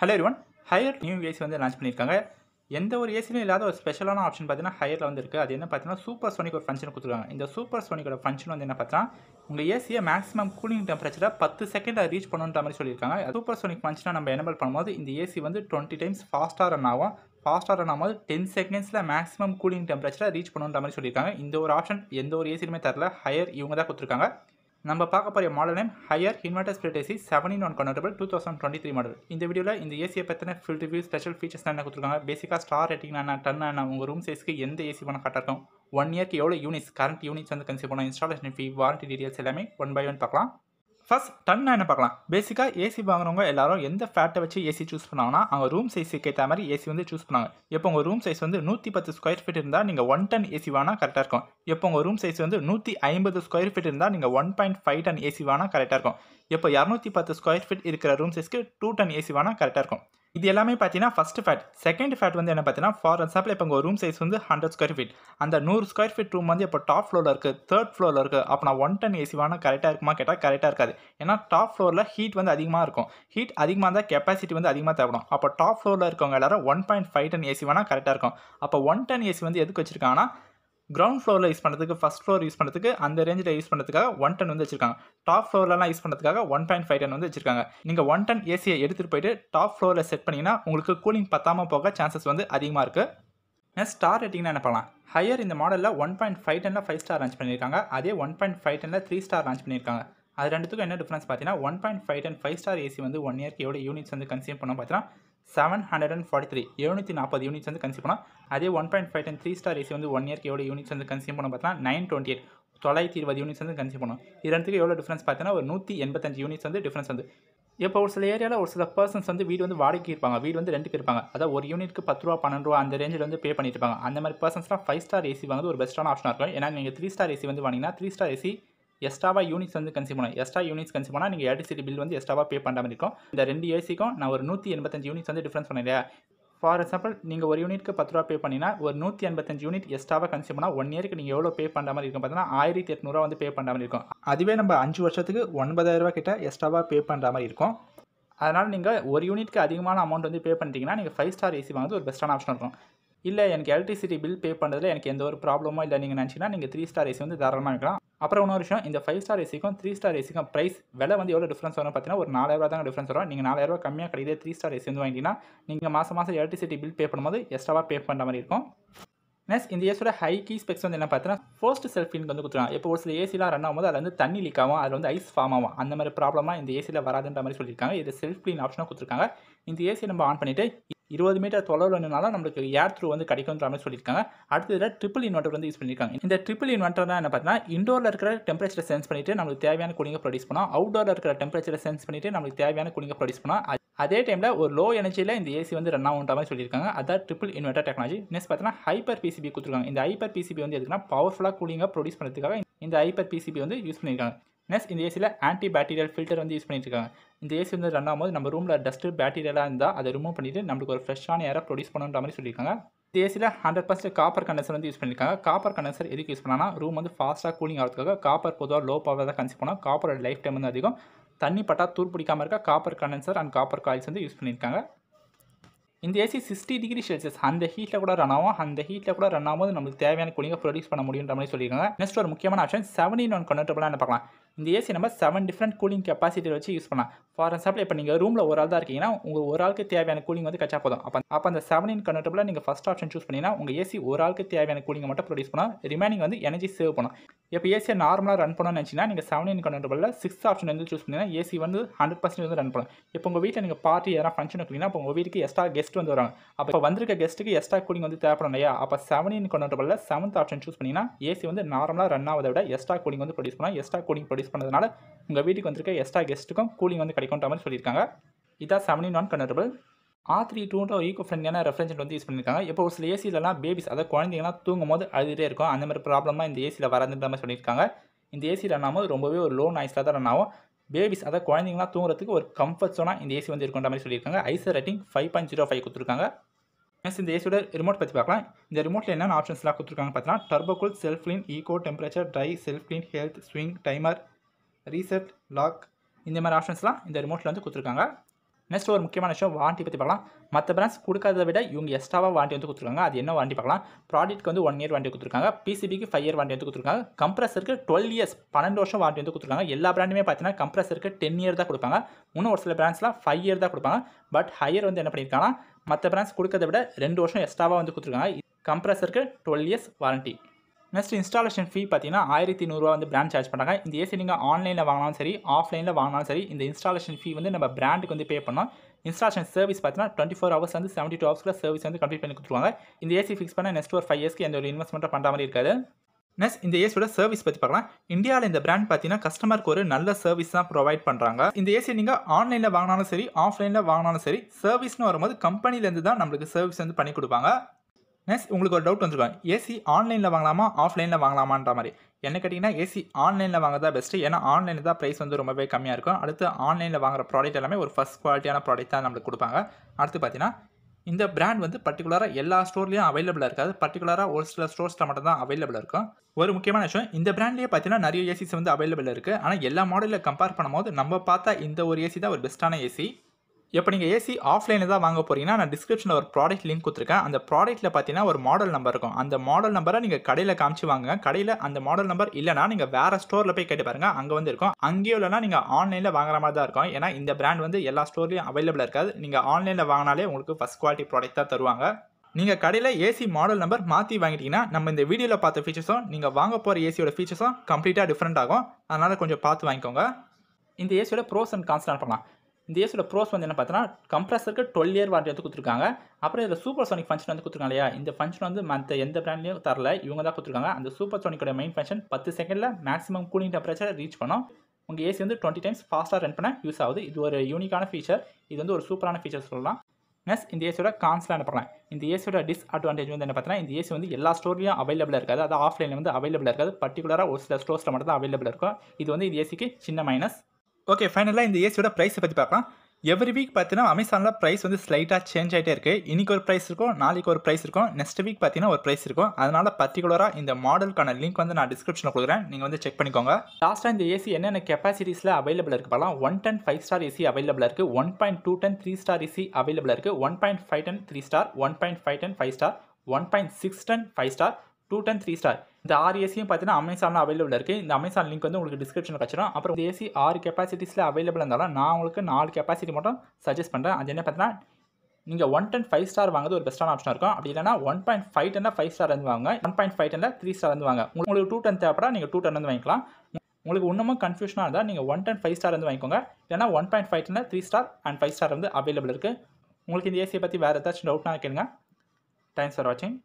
hello one Haier new AC வந்து launch பண்ணியிருக்காங்க எந்த ஒரு ஏசிலும் இல்லாத ஒரு ஸ்பெஷலான ஆப்ஷன் பார்த்தீங்கன்னா ஹையரில் வந்துருக்கு அது என்ன பார்த்தீங்கன்னா சூப்பர் சோனிக் ஒரு ஃபங்க்ஷன் கொடுத்துருக்காங்க இந்த சூப்பர் சோனிக்கோட ஃபங்க்ஷன் வந்து என்ன பார்த்தீங்கன்னா உங்கள் ஏசியை மேக்ஸிமம் கூலிங் டெம்பரேச்சரை பத்து செகண்ட் ரீச் பண்ணுன்ற மாதிரி சொல்லியிருக்காங்க சூப்பர் சோனிக் ஃபங்க்ஷனாக நம்ம எனபிள் பண்ணும்போது இந்த ஏசி வந்து டுவெண்ட்டி டைம்ஸ் ஃபாஸ்ட்டாக ரன் ஆகும் ஃபாஸ்ட்டாக ரன் ஆகும்போது டென் செகண்ட்ஸில் மேக்ஸிமம் கூலிங் டெம்பரேச்சரை ரீச் பண்ணுன்ற மாதிரி சொல்லியிருக்காங்க இந்த ஒரு ஆப்ஷன் எந்த ஒரு ஏசிலுமே தரல ஹையர் இவங்க தான் கொடுத்துருக்காங்க நம்ம பார்க்க போகிற model name Haier inverter spirit AC seven in one convertible two thousand twenty three model இந்த வீடியோவில் இந்த ஏசியை பற்றின ஃபில் ரிவ்யூ ஸ்பெஷல் ஃபீச்சர்ஸ் என்ன கொடுத்துருக்காங்க பேசிக்காக ஸ்டார் ரேட்டிங் என்ன டன் என்ன உங்கள் ரூம் சைஸ்க்கு எந்த ஏசி பண்ண கட்டாட்டும் ஒன் இயர்க்கு எவ்வளோ யூனிட்ஸ் கரண்ட் யூனிட்ஸ் வந்து கன்சியூ பண்ணுவோம் இன்ஸ்டாலேஷன் ஃபீ வாரண்ட்டி டீடைல்ஸ் எல்லாமே ஒன் பை ஒன் பார்க்கலாம் ஃபஸ்ட் டன்னா என்ன பார்க்கலாம் பேசிக்காக ஏசி வாங்குறவங்க எல்லாரும் எந்த ஃபேட்டை வச்சு ஏசி சூஸ் பண்ணாங்கன்னா அவங்க ரூம் சைஸுக்கு ஏற்ற மாதிரி ஏசி வந்து சூஸ் பண்ணாங்க எப்போ உங்கள் ரூம் சைஸ் வந்து நூற்றி பத்து ஸ்கொயர் ஃபீட் இருந்தால் நீங்கள் ஒன் டன் ஏசி வாங்கினா கரெக்டாக இருக்கும் எப்போ உங்கள் ரூம் சைஸ் வந்து நூற்றி ஐம்பது ஸ்கொயர் ஃபீட் இருந்தால் நீங்கள் one point five ton AC வாங்கினா கரெக்டாக இருக்கும் இப்போ இரநூத்தி பத்து ஸ்கொயர் ஃபீட் இருக்கிற ரூம் சைஸ்க்கு டூ டன் ஏசி வாங்கினா கரெக்டாக இருக்கும் இது எல்லாமே பார்த்தீங்கன்னா ஃபஸ்ட் ஃபேட் செகண்ட் ஃபேட் வந்து என்ன பார்த்தீங்கன்னா ஃபார் எக்ஸாம்பிள் இப்போ ரூம் சைஸ் வந்து ஹண்ட்ரட் ஸ்கொயர் ஃபீட் அந்த நூறு ஸ்கொயர் ஃபீட் ரூம் வந்து இப்போ டாப் ஃப்ளோரில் இருக்குது தேர்ட் ஃப்ளோரில் இருக்குது அப்போ நான் ஒன் டன் ஏசி வாங்க கரெக்டாக இருக்குமா கேட்டால் கரெக்டாக இருக்காது ஏன்னா டாப் ஃப்ளோரில் ஹீட் வந்து அதிகமாக இருக்கும் ஹீட் அதிகமாக இருந்தால் கெப்பாசிட்டி வந்து அதிகமாக தேவைப்படும் அப்போ டாப் ஃப்ளோரில் இருக்கவங்க எல்லாரும் one point five ton AC வேணால் கரெக்டாக இருக்கும் அப்போ ஒன் டன் ஏசி வந்து எதுக்கு வச்சுருக்காங்கன்னா கிரவுண்ட் ஃப்ளோரில் யூஸ் பண்ணுறதுக்கு ஃபஸ்ட் ஃப்ளோர் யூஸ் பண்ணுறதுக்கு அந்த ரேஞ்சில் யூஸ் பண்ணுறதுக்காக ஒன் டென் வந்து வச்சிருக்காங்க டாப் ஃப்ளோர்லலாம் யூஸ் பண்ணுறதுக்காக ஒன் பாயிண்ட் ஃபைவ் டென் வந்து வச்சிருக்காங்க நீங்கள் ஒன் டென் ஏசியை எடுத்துகிட்டு போயிட்டு டாப் ஃப்ளோரில் செட் பண்ணிங்கன்னா உங்களுக்கு கூலிங் பத்தாமல் போக சான்சஸ் வந்து அதிகமாக இருக்குது நெக்ஸ்ட் ஸ்டார் ரேட்டிங்னா என்ன பண்ணலாம் ஹையர் இந்த மாடலில் ஒன் பாயிண்ட் ஃபைவ் டெனில் ஃபைவ் ஸ்டார் லான்ச் பண்ணியிருக்காங்க அதே ஒன் பாயிண்ட் ஃபைவ் டனில் த்ரீ ஸ்டார் லான்ச் பண்ணியிருக்காங்க அது ரெண்டுத்துக்கும் என்ன டிஃப்ரென்ஸ் பார்த்தீங்கன்னா one point five ton five star AC வந்து ஒன் இயர்க்கு எவ்வளோ யூனிட்ஸ் வந்து கன்சியூம் பண்ணோம் பார்த்தீங்கன்னா seven hundred and forty three எழுநூற்றி நாற்பது யூனிட்ஸ் வந்து கன்சியூம் பண்ணோம் அதே one point five ton three star AC வந்து ஒன் இயர்க்கு எவ்வளோ யூனிட்ஸ் வந்து கன்சியூம் பண்ண பார்த்தா நைன் டுவெண்ட்டி எயிட் தொள்ளாயிரத்தி இருபது யூனிட்ஸ் வந்து கன்சியூம் பண்ணும் இது எவ்வளோ டிஃப்ரென்ஸ் பார்த்தீங்கன்னா ஒரு நூற்றி எண்பத்தஞ்சு யூனிட்ஸ் வந்து டிஃப்ரென்ஸ் வந்து இப்போ ஒரு சில ஏரியாவில் ஒரு சில பர்சன்ஸ் வந்து வீடு வந்து வாடகைக்கு இருப்பாங்க வீடு வந்து ரெண்டுக்கு இருப்பாங்க அதாவது ஒரு யூனிட்க்கு பத்து ரூபா பன்னெண்டு ரூபா அந்த ரேஞ்சில் வந்து பே பண்ணிட்டு இருப்பாங்க அந்த மாதிரி பர்சன்ஸ்லாம் ஃபைவ் ஸ்டார் ஏசி வந்து ஒரு பெஸ்ட்டான ஆப்ஷனாக இருக்கும் ஏன்னா நீங்கள் த்ரீ ஸ்டார் ஏசி வந்து வாங்கினா த்ரீ ஸ்டார் ஏசி எக்ஸ்ட்ராவாக யூனிட்ஸ் வந்து கன்சியூம் பண்ணும் எஸ்டா யூனிட்ஸ் கன்சியூம் பண்ணால் நீங்கள் எலக்ட்ரிசிட்டி பில் வந்து எக்ஸ்ட்ராவாக பே பண்ணாமல் இருக்கும் இந்த ரெண்டு ஏசிக்கும் நான் ஒரு நூற்றி எண்பத்தஞ்சு யூனிட்ஸ் வந்து டிஃப்ரென்ஸ் பண்ணேன் ஃபார் எக்ஸாம்பிள் நீங்கள் ஒரு யூனிட்டுக்கு பத்து ரூபா பே பண்ணினா ஒரு நூற்றி எண்பத்தஞ்சு யூனிட் எக்ஸ்ட்ராவாக கன்சியூம் பண்ணால் ஒன் இயருக்கு நீங்கள் எவ்வளோ பே பண்ணுற மாதிரி இருக்கும் பார்த்தீங்கன்னா ஆயிரத்தி எட்நூறுவா வந்து பே பண்ணாமல் இருக்கும் அதுவே நம்ம அஞ்சு வருஷத்துக்கு ஒன்பதாயிரரூபா கிட்ட எக்ஸ்ட்ராவாக பே பண்ணுற மாதிரி இருக்கும் அதனால் நீங்கள் ஒரு யூனிட்க்கு அதிகமான அமௌண்ட் வந்து பே பண்ணிட்டீங்கன்னா நீங்கள் ஃபைவ் ஸ்டார் ஏசி வாங்குறது ஒரு பெஸ்ட்டான ஆப்ஷன் இருக்கும் இல்லை எனக்கு எலக்ட்ரிசிட்டி பில் பே பண்ணுறதுல எனக்கு எந்த ஒரு ப்ராப்ளமோ இல்லை நீங்கள் நினச்சிங்கன்னா நீங்கள் த்ரீ ஸ்டார் ஏசி வந்து தாராளமாக இருக்கலாம் அப்புறம் இன்னொரு விஷயம் இந்த ஃபைவ் ஸ்டார் ஏசிக்கும் த்ரீ ஸ்டார் ஏசிக்கும் ப்ரைஸ் விலை வந்து எவ்வளோ டிஃப்ரென்ஸ் வரும் பார்த்தீங்கன்னா ஒரு ரூபா தான் டிஃப்ரென்ஸ் வரும் நீங்கள் நாலாயிரரூவா கம்மியாக கிடையாது த்ரீ ஸ்டார் ஏசி வந்து வாங்கினீங்கன்னா நீங்கள் மாதம் மாதம் எலக்ட்ரிசிட்டி பில் பே பண்ணும்போது எக்ஸ்ட்ராவாக பே பண்ணுற மாதிரி இருக்கும் நெக்ஸ்ட் இந்த ஏசியோட ஹை கீ ஸ்பெக்ஸ் வந்து என்ன பார்த்தீங்கன்னா ஃபர்ஸ்ட் செல்ஃபின் வந்து கொடுத்துருவாங்க இப்போ ஒரு சில ஏசிலாம் ரன் ஆகும்போது அதில் வந்து தண்ணி லீக் ஆகும் அதில் வந்து ஐஸ் ஃபார்ம் ஆகும் அந்த மாதிரி ப்ராப்ளமாக இந்த ஏசியில் வராதுன்ற மாதிரி சொல்லியிருக்காங்க இது செல்ஃப் க்ளீன் ஆப்ஷனாக கொடுத்துருக்காங்க இந்த ஏசி நம்ம ஆன் பண்ணிவிட்டு இருபது மீட்டர் தொலைவில் வேணுனாலும் நம்மளுக்கு ஏர் த்ரூ வந்து கிடைக்கும்ன்ற மாதிரி சொல்லியிருக்காங்க அடுத்தது ட்ரிபிள் இன்வெர்ட்டர் வந்து யூஸ் பண்ணியிருக்காங்க இந்த ட்ரிபிள் இன்வெர்ட்டர் தான் என்ன பார்த்தீங்கன்னா இண்டோரில் இருக்கிற டெம்பரேச்சர் சென்ஸ் பண்ணிவிட்டு நம்மளுக்கு தேவையான குளிங்க ப்ரொடியூஸ் பண்ணோம் அவுடோரில் இருக்கிற டெம்பரேச்சர் சென்ஸ் பண்ணிவிட்டு நம்மளுக்கு தேவையான குளிங்க ப்ரொடியூஸ் பண்ணோம் அதே டைமில் ஒரு லோ எனர்ஜியில் இந்த ஏசி வந்து ரன் ஆகுன்ற மாதிரி சொல்லியிருக்காங்க அதான் ட்ரிபிள் இன்வெர்டர் டெக்னாலஜி நெக்ஸ்ட் பார்த்தீங்கன்னா ஹைப்பர் பிசிபி கொடுத்துருக்காங்க இந்த ஹைப்பர் பிசிபி வந்து எதுக்குன்னா பவர்ஃபுல்லாக கூலிங்காக ப்ரொடியூஸ் பண்ணுறதுக்காக இந்த ஹைப்பர் பிசிபி வந்து யூஸ் பண்ணியிருக்காங்க நெஸ் இந்த ஏசியில் ஆன்டி பேக்டீரியல் ஃபில்டர் வந்து யூஸ் பண்ணியிருக்காங்க இந்த ஏசி வந்து ரன் ஆகும்போது நம்ம ரூமில் டஸ்ட்டு பேக்டீரியலாக இருந்தால் அதை ரிமூவ் பண்ணிவிட்டு நம்மளுக்கு ஒரு ஃப்ரெஷ்ஷான ஏரை ப்ரொடியூஸ் பண்ணுற மாதிரி சொல்லியிருக்காங்க இந்த ஏசியில் ஹண்ட்ரட் பர்சன்ட் காப்பர் கண்டென்சர் வந்து யூஸ் பண்ணியிருக்காங்க காப்பர் கண்டென்சர் எதுக்கு யூஸ் பண்ணால் ரூம் வந்து ஃபாஸ்ட்டாக கூலிங் ஆகிறதுக்காக காப்பர் பொதுவாக லோ பவர் தான் கன்சியூம் பண்ணால் காப்பரோட லைஃப் டைம் வந்து அதிகம் தண்ணி பட்டா தூர் பிடிக்காமல் இருக்க copper condenser and copper coils வந்து யூஸ் பண்ணியிருக்காங்க இந்த ஏசி சிக்ஸ்டி டிகிரி செல்சியஸ் அந்த ஹீட்டில் கூட ரன் ஆகும் அந்த ஹீட்டில் கூட ரன் ஆகும்போது நம்மளுக்கு தேவையான கூலிங்கை ப்ரொடியூஸ் பண்ண முடியுன்ற மாதிரி சொல்லியிருக்காங்க நெக்ஸ்ட் ஒரு முக்கியமான ஆப்ஷன் செவன் இன் ஒன் என்ன பார்க்கலாம் இந்த ஏசி நம்ம செவன் டிஃப்ரெண்ட் கூலிங் கெப்பாசிட்டியில் வச்சு யூஸ் பண்ணலாம் ஃபார் எக்ஸாம்பிள் இப்போ நீங்கள் ரூமில் ஒரு ஆள் தான் இருக்கீங்கன்னா உங்கள் ஒரு ஆளுக்கு தேவையான கூலிங் வந்து கச்சா போதும் அப்போ அப்போ அந்த செவன் இன் கன்வெர்ட்டபிள் நீங்கள் ஃபஸ்ட் ஆப்ஷன் சூஸ் பண்ணிங்கன்னா உங்கள் ஏசி ஒரு ஆளுக்கு தேவையான கூலிங்கை மட்டும் ப்ரொடியூஸ் பண்ணால் ரிமைனிங் வந்து எனர்ஜி சேவ் பண்ணும் இப்போ ஏசியை நார்மலாக ரன் பண்ணணும்னு நினச்சிங்கன்னா நீங்கள் செவன் இன் கன்வெர்ட்டபிளில் சிக்ஸ் ஆப்ஷன் வந்து சூஸ் பண்ணிங்கன்னா ஏசி வந்து ஹண்ட்ரட் பர்சன்ட் வந்து ரன் பண்ணும் இப்போ உங்கள் வீட்டில் நீங்கள் பார்ட்டி யாரும் ஃபங்க்ஷன் வைக்கிறீங்கன்னா இப்போ உங்கள் வீட்டுக்கு எக்ஸ்ட்ரா கெஸ்ட் வந்து வராங்க அப்போ வந்திருக்க கெஸ்ட்டுக்கு எக்ஸ்ட்ரா கூலிங் வந்து தேவைப்படும் இல்லையா அப்போ செவன் இன் கன்வெர்ட்டபிளில் செவன்த் ஆப்ஷன் சூஸ் பண்ணிங்கன்னா ஏசி வந்து நார்மலாக ரன் ஆவதை விட எக்ஸ்ட்ரா கூலிங் வந்து ப்ரொடியூஸ் பண்ணால் எக்ஸ்ட்ரா கூலிங் ப்ரொடியூஸ் யூஸ் பண்ணுறதுனால உங்கள் வீட்டுக்கு வந்திருக்க எக்ஸ்ட்ரா கெஸ்ட்டுக்கும் கூலிங் வந்து கிடைக்கும்ன்ற மாதிரி சொல்லியிருக்காங்க இதான் seventy one convertible R three டூன்ற ஈகோ ஃப்ரெண்ட்லியான ரெஃப்ரிஜரேட் வந்து யூஸ் பண்ணியிருக்காங்க இப்போ ஒரு சில ஏசிலலாம் பேபிஸ் அதாவது குழந்தைங்கலாம் தூங்கும் போது அழுதுகிட்டே இருக்கும் அந்த மாதிரி ப்ராப்ளமாக இந்த ஏசியில் வராதுன்ற மாதிரி சொல்லியிருக்காங்க இந்த ஏசி ரன் ஆகும்போது ரொம்பவே ஒரு லோ நாய்ஸில் தான் ரன் ஆகும் பேபிஸ் அதாவது குழந்தைங்களாம் தூங்குறதுக்கு ஒரு கம்ஃபர்ட் சோனாக இந்த ஏசி வந்து இருக்கின்ற மாதிரி சொல்லியிருக்காங்க ISEER rating five point zero five கொடுத்துருக்காங்க நெக்ஸ்ட் இந்த ஏசியோட ரிமோட் பற்றி பார்க்கலாம் இந்த ரிமோட்டில் என்னென்ன ஆப்ஷன்ஸ்லாம் கொடுத்துருக்காங்க பார்த்தீங்கன்னா turbo cool self clean eco temperature dry self clean health swing timer reset lock இந்த மாதிரி ஆப்ஷன்ஸ்லாம் இந்த ரிமோட்டில் வந்து கொடுத்துருக்காங்க நெக்ஸ்ட் ஒரு முக்கியமான விஷயம் வாரண்டி பற்றி பார்க்கலாம் மற்ற பிராண்ட்ஸ் கொடுக்காத விட இவங்க எக்ஸ்ட்ராவாக வாரண்டி வந்து கொடுத்துருக்காங்க அது என்ன வாரண்டி பார்க்கலாம் ப்ராடக்ட்க்கு வந்து ஒன் இயர் வாரண்ட்டி கொடுத்துருக்காங்க பிசிபிக்கு ஃபைவ் இயர் வாண்டி வந்து கொடுத்துருக்காங்க கம்ப்ரஸருக்கு டுவெல் இயர்ஸ் பன்னெண்டு வருஷம் வாரண்டி வந்து கொடுத்துருக்காங்க எல்லா பிராண்டுமே பார்த்தீங்கன்னா கம்ப்ரஸருக்கு டென் இயர் தான் கொடுப்பாங்க இன்னும் ஒரு சில பிராண்ட்ஸ்லாம் ஃபைவ் இயர் தான் கொடுப்பாங்க பட் ஹையர் வந்து என்ன பண்ணியிருக்காங்கன்னா மற்ற பிராண்ட்ஸ் கொடுக்கறத விட ரெண்டு வருஷம் எக்ஸ்ட்ராவாக வந்து கொடுத்துருக்காங்க கம்ப்ரஸருக்கு twelve years warranty next installation fee பார்த்தீங்கன்னா ஆயிரத்தி நூறுரூவா வந்து பிராண்ட் சார்ஜ் பண்ணுறாங்க இந்த ஏசி நீங்கள் ஆன்லைனில் வாங்கினாலும் சரி ஆஃப்லைனில் வாங்கினாலும் சரி இந்த இன்ஸ்டாலேஷன் ஃபீ வந்து நம்ம பிராண்டுக்கு வந்து பே பண்ணோம் இன்ஸ்டாலேஷன் சர்வீஸ் பார்த்தீங்கன்னா டுவெண்ட்டி ஃபோர் ஹவர்ஸ் வந்து செவன்ட்டி டூ ஹவர்ஸில் சர்வீஸ் வந்து கம்ப்ளீட் பண்ணி கொடுத்துருவாங்க இந்த ஏசி ஃபிக்ஸ் பண்ண நெக்ஸ்ட் ஒரு ஃபைவ் இயர்ஸ்க்கு எந்த ஒரு இன்வெஸ்ட்மெண்ட்டும் பண்ணுற மாதிரி இருக்காது நெக்ஸ்ட் இந்த ஏசியோட சர்வீஸ் பற்றி பார்க்கலாம் இந்தியாவில் இந்த பிராண்ட் பார்த்தீங்கன்னா கஸ்டமருக்கு ஒரு நல்ல சர்வீஸ் தான் ப்ரொவைட் பண்ணுறாங்க இந்த ஏசி நீங்கள் ஆன்லைனில் வாங்கினாலும் சரி ஆஃப்லைனில் வாங்கினாலும் சரி சர்வீஸ்னு வரும்போது கம்பெனிலேருந்து தான் நம்மளுக்கு சர்வீஸ் வந்து பண்ணி கொடுப்பாங்க நெக்ஸ்ட் உங்களுக்கு ஒரு டவுட் வந்துருக்கோம் ஏசி ஆன்லைனில் வாங்கலாமா ஆஃப்லைனில் வாங்கலாமான்ற மாதிரி என்ன கேட்டிங்கன்னா ஏசி ஆன்லைனில் வாங்குறதா பெஸ்ட்டு ஏன்னா ஆன்லைனில் தான் ப்ரைஸ் வந்து ரொம்பவே கம்மியாக இருக்கும் அடுத்து ஆன்லைனில் வாங்குற ப்ராடக்ட் எல்லாமே ஒரு ஃபஸ்ட் குவாலிட்டியான ப்ராடக்ட் தான் நம்மளுக்கு கொடுப்பாங்க அடுத்து பார்த்தீங்கன்னா இந்த பிராண்ட் வந்து பர்டிகுலராக எல்லா ஸ்டோர்லேயும் அவைலபிளாக இருக்காது பர்டிகுலராக ஒரு சில ஸ்டோர்ஸில் மட்டும் தான் அவைலபிளாக இருக்கும் ஒரு முக்கியமான விஷயம் இந்த பிராண்ட்லேயே பார்த்தீங்கன்னா நிறைய ஏசிஸ் வந்து அவைலபிள் இருக்குது ஆனால் எல்லா மாடலில் கம்பேர் பண்ணும்போது நம்ம பார்த்தா இந்த ஒரு ஏசி தான் ஒரு பெஸ்ட்டான ஏசி இப்போ நீங்கள் ஏசி ஆஃப்லைனில் தான் வாங்க போகிறீங்கன்னா நான் டிஸ்கிரிப்ஷனில் ஒரு ப்ராடக்ட் லிங்க் கொடுத்துருக்கேன் அந்த ப்ராடக்ட்டில் பார்த்தீங்கன்னா ஒரு மாடல் நம்பர் இருக்கும் அந்த மாடல் நம்பரை நீங்கள் கடையில் காமிச்சு வாங்க கடையில் அந்த மாடல் நம்பர் இல்லைனா நீங்கள் வேறு ஸ்டோரில் போய் கேட்டு பாருங்கள் அங்கே வந்து இருக்கும் அங்கேயும் இல்லைனா நீங்கள் ஆன்லைனில் வாங்குற மாதிரி தான் இருக்கும் ஏன்னா இந்த பிராண்ட் வந்து எல்லா ஸ்டோர்லேயும் அவைலபிளாக இருக்காது நீங்கள் ஆன்லைனில் வாங்கினாலே உங்களுக்கு ஃபஸ்ட் குவாலிட்டி ப்ராடக்ட் தான் தருவாங்க நீங்கள் கடையில் ஏசி மாடல் நம்பர் மாற்றி வாங்கிட்டீங்கன்னா நம்ம இந்த வீடியோவில் பார்த்த ஃபீச்சர்ஸும் நீங்கள் வாங்க போகிற ஏசியோட ஃபீச்சர்ஸும் கம்ப்ளீட்டாக டிஃப்ரெண்ட் ஆகும் அதனால் கொஞ்சம் பார்த்து வாங்கிக்கோங்க இந்த ஏசியோட ப்ரோஸ் அண்ட் கான்ஸ் பண்ணலாம் இந்த ஏசியோட ப்ரோஸ் வந்து என்ன பார்த்தோன்னா கம்ப்ரஸருக்கு டுவெல் இயர் வாரண்டி வந்து கொடுத்துருக்காங்க அப்புறம் இதில் சூப்பர் சோனிக் ஃபங்க்ஷன் வந்து கொடுத்துருக்காங்க இல்லையா இந்த ஃபங்க்ஷன் வந்து மற்ற எந்த பிராண்ட்லையும் தரல இவங்க தான் கொடுத்துருக்காங்க அந்த சூப்பர் சோனிக்கோட மெயின் ஃபங்க்ஷன் பத்து செகண்டில் மேக்ஸிமம் கூலிங் டெம்பரேச்சர் ரீச் பண்ணும் உங்கள் ஏசி வந்து டுவெண்ட்டி டைம்ஸ் ஃபாஸ்ட்டாக ரன் பண்ண யூஸ் ஆகுது இது ஒரு யூனிக்கான ஃபீச்சர் இது வந்து ஒரு சூப்பரான ஃபீச்சர் சொல்லலாம் நெக்ஸ்ட் இந்த ஏசியோட என்ன அனுப்புகிறேன் இந்த ஏசியோட டிஸ்அட்வான்டேஜ் வந்து என்ன பார்த்தீங்கன்னா இந்த ஏசி வந்து எல்லா ஸ்டோர்லையும் அவைலபிளாக இருக்காது அது ஆஃப்லைனில் வந்து அவைலபிளாக இருக்காது பர்டிகுலராக ஒரு சில ஸ்டோர்ஸில் மட்டும் தான் அவைலபிள் இருக்கும் இது வந்து இந்த ஏசிக்கு சின்ன மைனஸ் ஓகே ஃபைனலாக இந்த ஏசியோட ப்ரைஸை பற்றி பார்க்கலாம் எவ்ரி வீக் பார்த்தீங்கன்னா அமேசானில் ப்ரைஸ் வந்து ஸ்லைட்டாக சேஞ்ச் ஆகிட்டே இருக்குது இன்றைக்கி ஒரு ப்ரைஸ் இருக்கும் நாளைக்கு ஒரு ப்ரைஸ் இருக்கும் நெக்ஸ்ட் வீக் பார்த்தீங்கன்னா ஒரு ப்ரைஸ் இருக்கும் அதனால் பர்டிகுலராக இந்த மாடலுக்கான லிங்க் வந்து நான் டிஸ்கிரிப்ஷனில் கொடுக்குறேன் நீங்கள் வந்து செக் பண்ணிக்கோங்க லாஸ்ட்டாக இந்த ஏசி என்னென்ன கெப்பாசிட்டிஸில் அவைலபிள் இருக்குது பார்க்கலாம் one ton five star AC available இருக்குது one point two ton three star AC available இருக்குது one point five ton three star one point five ton five star one point six ton five star two ton three star இந்த ஆறு ஏசியும் பார்த்தீங்கன்னா அமேசானில் available இருக்குது இந்த Amazon link வந்து உங்களுக்கு டிஸ்கிரிப்ஷனில் கச்சிடும் அப்புறம் ஏசி ஆறு கெப்பாசிட்டிஸில் அவைலபிள் இருந்தாலும் நான் உங்களுக்கு நாலு கெப்பாசிட்டி மட்டும் சஜஸ்ட் பண்ணுறேன் அது என்ன பார்த்தீங்கன்னா நீங்கள் ஒன் டென் ஃபைவ் ஸ்டார் வாங்குறது ஒரு பெஸ்ட்டான ஆப்ஷன் இருக்கும் அப்படி இல்லைனா ஒன் பாயிண்ட் ஃபைவ் டெனில் ஃபைவ் ஸ்டார் வந்து வாங்க ஒன் பாயிண்ட் ஃபைவ் டெனில் த்ரீ ஸ்டார் வந்து வாங்க உங்களுக்கு டூ டென் தேவைப்படா நீங்கள் டூ டென் வந்து வாங்கிக்கலாம் உங்களுக்கு இன்னமும் கன்ஃபியூஷனாக இருந்தால் நீங்கள் ஒன் டென் ஃபைவ் ஸ்டார் வந்து வாங்கிக்கோங்க இல்லைனா ஒன் பாயிண்ட் ஃபைவ் டெனில் three star and five star வந்து அவைலபிள் இருக்குது உங்களுக்கு இந்த ஏசியை பற்றி வேறு ஏதாச்சும் டவுட்னா கேளுங்க தேங்க்ஸ் ஃபார் வாட்சிங்